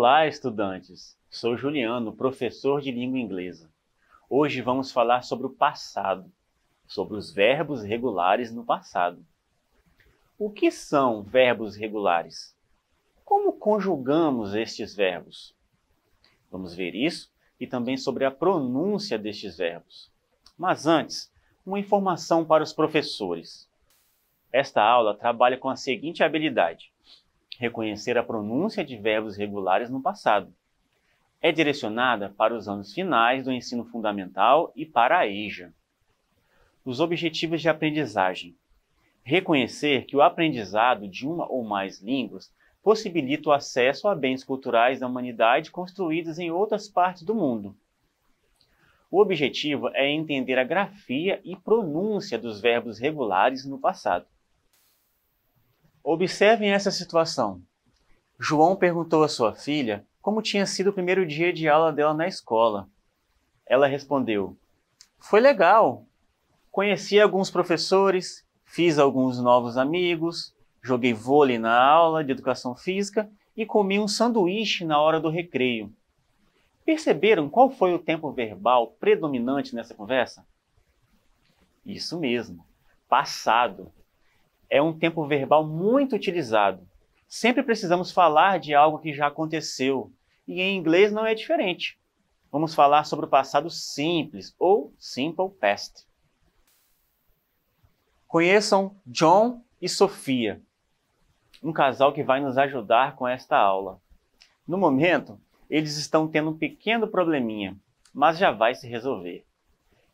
Olá, estudantes! Sou Juliano, professor de língua inglesa. Hoje vamos falar sobre o passado, sobre os verbos regulares no passado. O que são verbos regulares? Como conjugamos estes verbos? Vamos ver isso e também sobre a pronúncia destes verbos. Mas antes, uma informação para os professores. Esta aula trabalha com a seguinte habilidade reconhecer a pronúncia de verbos regulares no passado. É direcionada para os anos finais do ensino fundamental e para a EJA. Os objetivos de aprendizagem. Reconhecer que o aprendizado de uma ou mais línguas possibilita o acesso a bens culturais da humanidade construídos em outras partes do mundo. O objetivo é entender a grafia e pronúncia dos verbos regulares no passado. Observem essa situação. João perguntou à sua filha como tinha sido o primeiro dia de aula dela na escola. Ela respondeu: Foi legal. Conheci alguns professores, fiz alguns novos amigos, joguei vôlei na aula de educação física e comi um sanduíche na hora do recreio. Perceberam qual foi o tempo verbal predominante nessa conversa? Isso mesmo, passado é um tempo verbal muito utilizado. Sempre precisamos falar de algo que já aconteceu, e em inglês não é diferente. Vamos falar sobre o passado simples ou simple past. Conheçam John e Sofia, um casal que vai nos ajudar com esta aula. No momento, eles estão tendo um pequeno probleminha, mas já vai se resolver.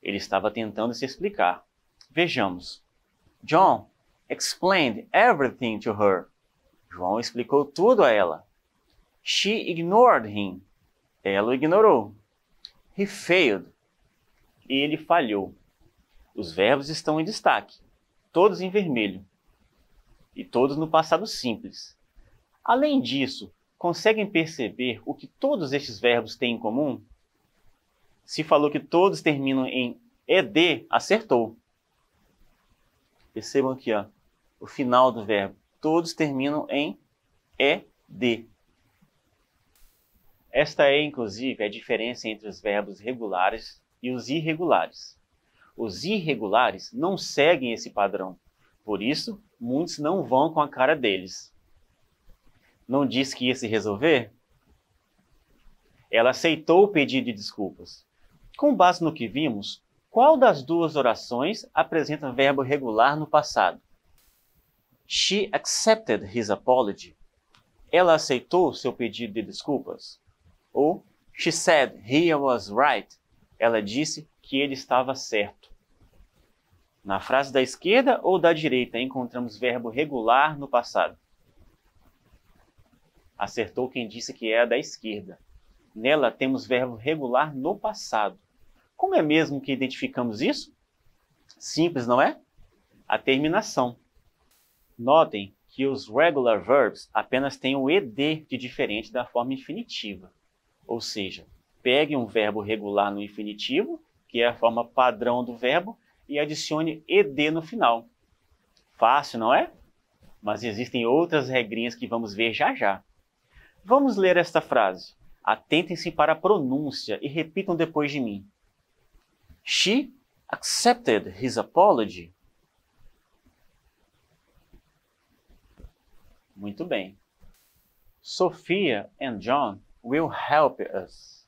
Ele estava tentando se explicar. Vejamos. John, explained everything to her. João explicou tudo a ela. She ignored him. Ela o ignorou. He failed. Ele falhou. Os verbos estão em destaque, todos em vermelho e todos no passado simples. Além disso, conseguem perceber o que todos estes verbos têm em comum? Se falou que todos terminam em ed, acertou. Percebam aqui, ó o final do verbo. Todos terminam em ed. Esta é, inclusive, a diferença entre os verbos regulares e os irregulares. Os irregulares não seguem esse padrão, por isso, muitos não vão com a cara deles. Não disse que ia se resolver? Ela aceitou o pedido de desculpas. Com base no que vimos, qual das duas orações apresenta verbo regular no passado? She accepted his apology. Ela aceitou seu pedido de desculpas. Ou She said he was right. Ela disse que ele estava certo. Na frase da esquerda ou da direita encontramos verbo regular no passado. Acertou quem disse que é a da esquerda. Nela temos verbo regular no passado. Como é mesmo que identificamos isso? Simples, não é? A terminação. Notem que os regular verbs apenas têm o ed de diferente da forma infinitiva. Ou seja, pegue um verbo regular no infinitivo, que é a forma padrão do verbo, e adicione ed no final. Fácil, não é? Mas existem outras regrinhas que vamos ver já já. Vamos ler esta frase. Atentem-se para a pronúncia e repitam depois de mim. She accepted his apology Muito bem. Sophia and John will help us.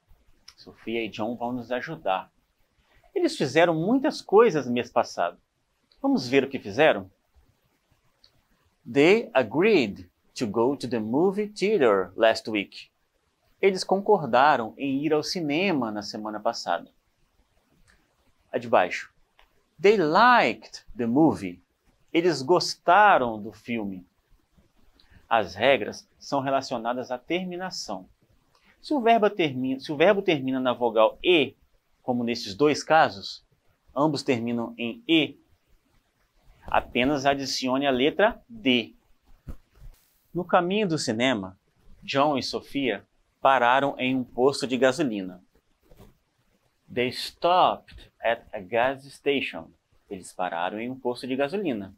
Sofia e John vão nos ajudar. Eles fizeram muitas coisas no mês passado. Vamos ver o que fizeram? They agreed to go to the movie theater last week. Eles concordaram em ir ao cinema na semana passada. A de baixo. They liked the movie. Eles gostaram do filme. As regras são relacionadas à terminação. Se o verbo termina, se o verbo termina na vogal E, como nesses dois casos, ambos terminam em E, apenas adicione a letra D. No caminho do cinema, John e Sofia pararam em um posto de gasolina. They stopped at a gas station. Eles pararam em um posto de gasolina.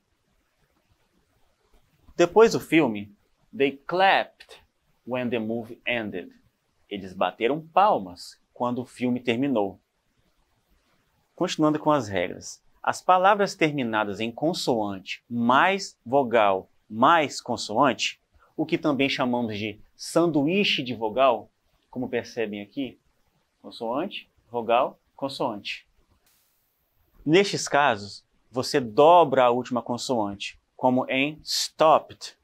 Depois do filme, They clapped when the movie ended. Eles bateram palmas quando o filme terminou. Continuando com as regras. As palavras terminadas em consoante mais vogal mais consoante, o que também chamamos de sanduíche de vogal, como percebem aqui, consoante, vogal, consoante. Nestes casos, você dobra a última consoante, como em stopped,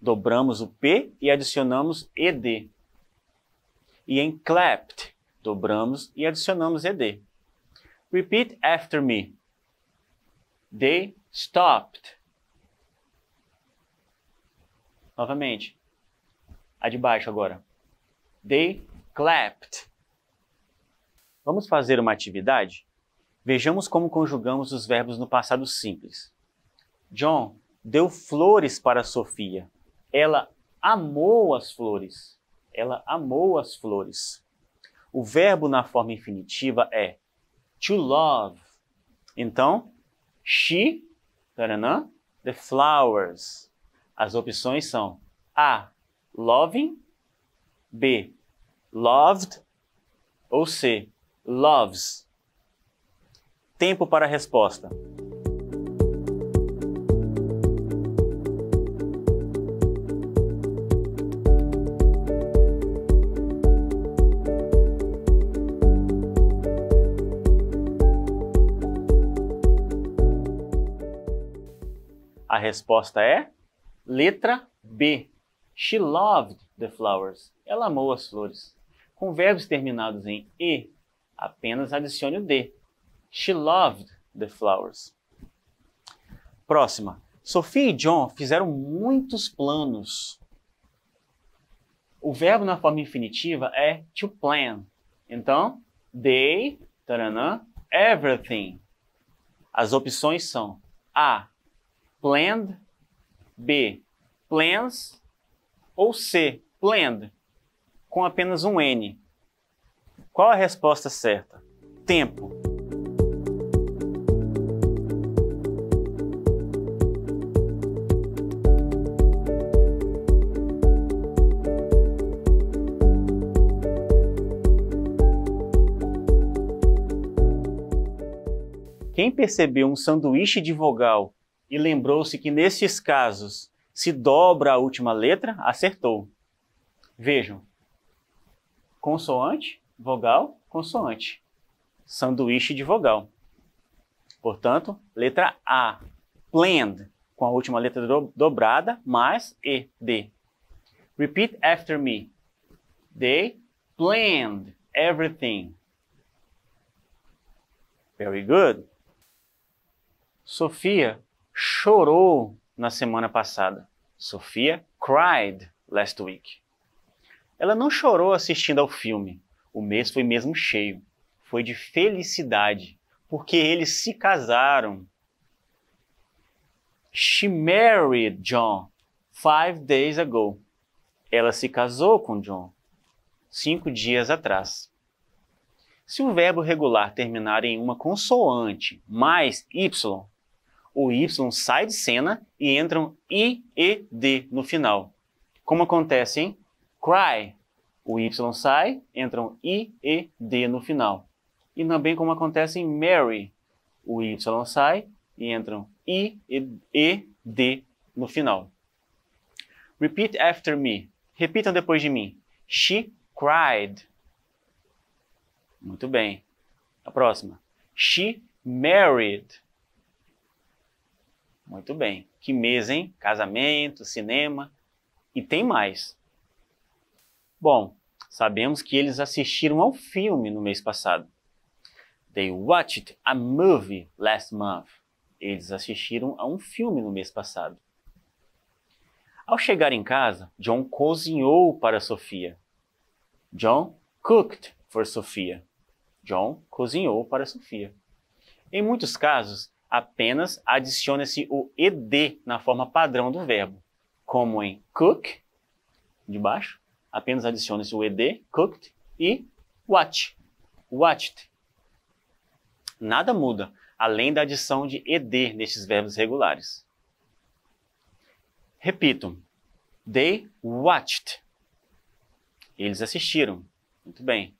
dobramos o P e adicionamos ED. E em clapped, dobramos e adicionamos ED. Repeat after me. They stopped. Novamente. A de baixo agora. They clapped. Vamos fazer uma atividade? Vejamos como conjugamos os verbos no passado simples. John deu flores para Sofia ela amou as flores. Ela amou as flores. O verbo na forma infinitiva é to love. Então, she, taranã, the flowers. As opções são A, loving, B, loved ou C, loves. Tempo para a resposta. resposta é letra B. She loved the flowers. Ela amou as flores. Com verbos terminados em E, apenas adicione o D. She loved the flowers. Próxima. Sophie e John fizeram muitos planos. O verbo na forma infinitiva é to plan. Então, they, taranã, everything. As opções são A planned, B, plans, ou C, planned, com apenas um N. Qual a resposta certa? Tempo. Quem percebeu um sanduíche de vogal e lembrou-se que nestes casos se dobra a última letra, acertou. Vejam: consoante, vogal, consoante. Sanduíche de vogal. Portanto, letra A. Planned, com a última letra do dobrada, mais E, D. Repeat after me. They planned everything. Very good. Sofia chorou na semana passada. Sofia cried last week. Ela não chorou assistindo ao filme. O mês foi mesmo cheio. Foi de felicidade, porque eles se casaram. She married John five days ago. Ela se casou com John cinco dias atrás. Se o verbo regular terminar em uma consoante mais y, o Y sai de cena e entram I e D no final. Como acontece em cry, o Y sai, entram I e D no final. E também como acontece em marry, o Y sai e entram I e D no final. Repeat after me. Repitam depois de mim. She cried. Muito bem. A próxima. She married. Muito bem. Que mês hein? Casamento, cinema e tem mais. Bom, sabemos que eles assistiram ao filme no mês passado. They watched a movie last month. Eles assistiram a um filme no mês passado. Ao chegar em casa, John cozinhou para Sofia. John cooked for Sofia. John cozinhou para Sofia. Em muitos casos, apenas adiciona-se o ed na forma padrão do verbo, como em cook, de baixo, apenas adiciona-se o ed, cooked, e watch, watched. Nada muda, além da adição de ed nestes verbos regulares. Repito, they watched. Eles assistiram. Muito bem.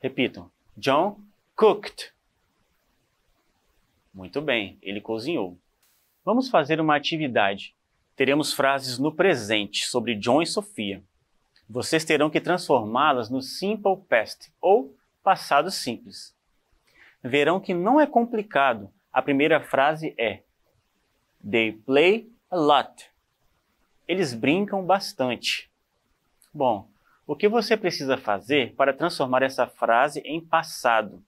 Repito, John cooked. Muito bem, ele cozinhou. Vamos fazer uma atividade. Teremos frases no presente sobre John e Sofia. Vocês terão que transformá-las no simple past ou passado simples. Verão que não é complicado. A primeira frase é: They play a lot. Eles brincam bastante. Bom, o que você precisa fazer para transformar essa frase em passado?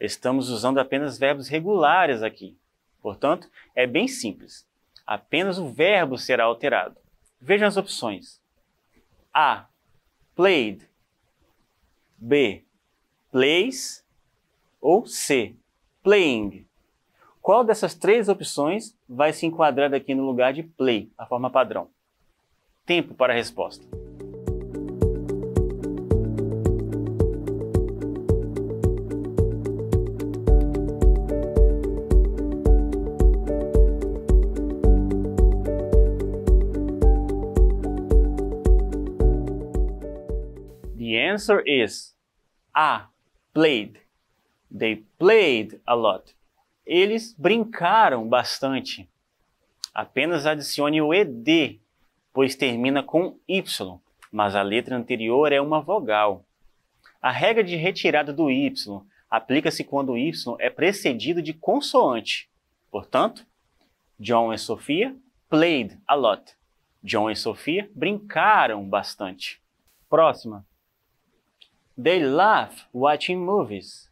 Estamos usando apenas verbos regulares aqui. Portanto, é bem simples. Apenas o verbo será alterado. Vejam as opções. A. Played. B. Plays. Ou C. Playing. Qual dessas três opções vai se enquadrar aqui no lugar de play, a forma padrão? Tempo para a resposta. answer is A. Played. They played a lot. Eles brincaram bastante. Apenas adicione o ED, pois termina com Y, mas a letra anterior é uma vogal. A regra de retirada do Y aplica-se quando o Y é precedido de consoante. Portanto, John e Sofia played a lot. John e Sofia brincaram bastante. Próxima. They laugh watching movies.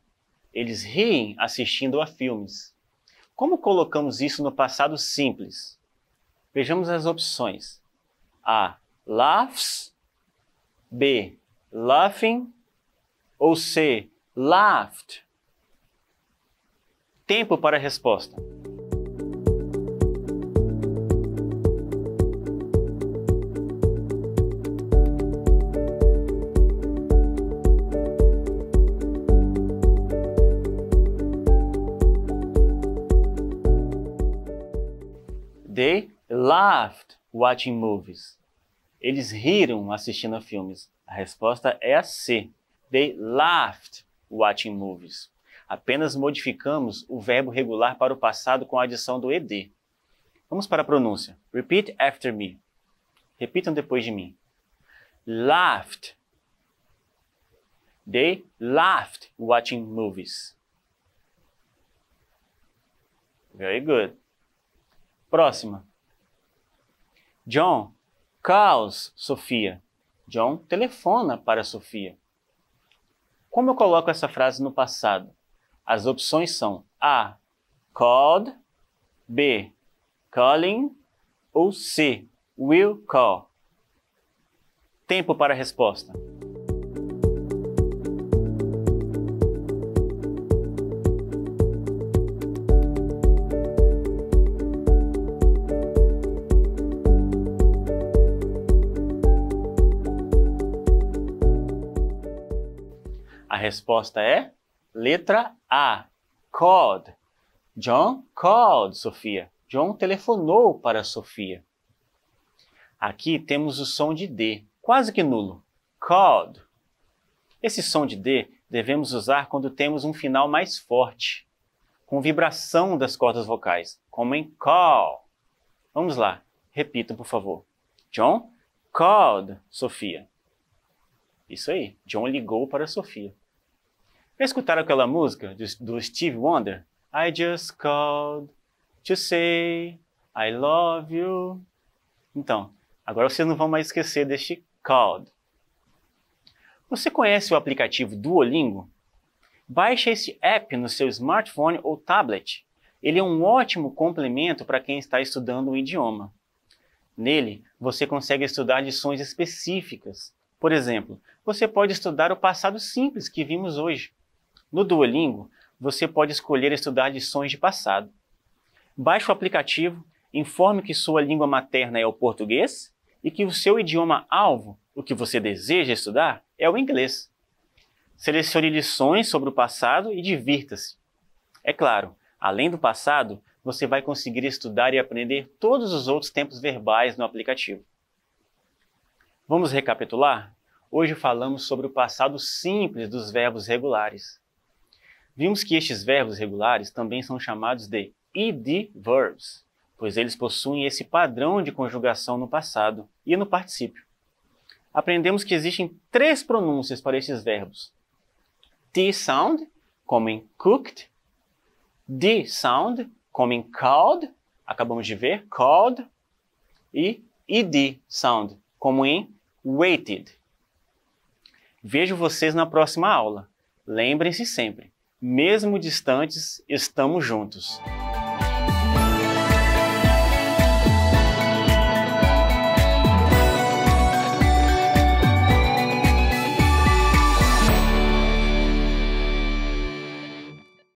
Eles riem assistindo a filmes. Como colocamos isso no passado simples? Vejamos as opções. A. Laughs. B. Laughing. Ou C. Laughed. Tempo para a resposta. They laughed watching movies. Eles riram assistindo a filmes. A resposta é a C. They laughed watching movies. Apenas modificamos o verbo regular para o passado com a adição do ed. Vamos para a pronúncia. Repeat after me. Repitam depois de mim. Laughed. They laughed watching movies. Very good. Próxima. John calls Sofia. John telefona para Sofia. Como eu coloco essa frase no passado? As opções são A. Called, B. Calling ou C. Will call. Tempo para a resposta. resposta é letra A. Called. John called Sofia. John telefonou para Sofia. Aqui temos o som de D, quase que nulo. Called. Esse som de D devemos usar quando temos um final mais forte, com vibração das cordas vocais, como em call. Vamos lá, repita por favor. John called Sofia. Isso aí, John ligou para Sofia. Já escutaram aquela música do Steve Wonder? I just called to say I love you. Então, agora vocês não vão mais esquecer deste called. Você conhece o aplicativo Duolingo? Baixe esse app no seu smartphone ou tablet. Ele é um ótimo complemento para quem está estudando um idioma. Nele, você consegue estudar lições específicas. Por exemplo, você pode estudar o passado simples que vimos hoje. No Duolingo, você pode escolher estudar lições de passado. Baixe o aplicativo, informe que sua língua materna é o português e que o seu idioma alvo, o que você deseja estudar, é o inglês. Selecione lições sobre o passado e divirta-se. É claro, além do passado, você vai conseguir estudar e aprender todos os outros tempos verbais no aplicativo. Vamos recapitular? Hoje falamos sobre o passado simples dos verbos regulares. Vimos que estes verbos regulares também são chamados de id verbs, pois eles possuem esse padrão de conjugação no passado e no particípio. Aprendemos que existem três pronúncias para esses verbos: T sound, como em cooked, D sound, como em called, acabamos de ver, called, e id sound, como em waited. Vejo vocês na próxima aula. Lembrem-se sempre mesmo distantes, estamos juntos.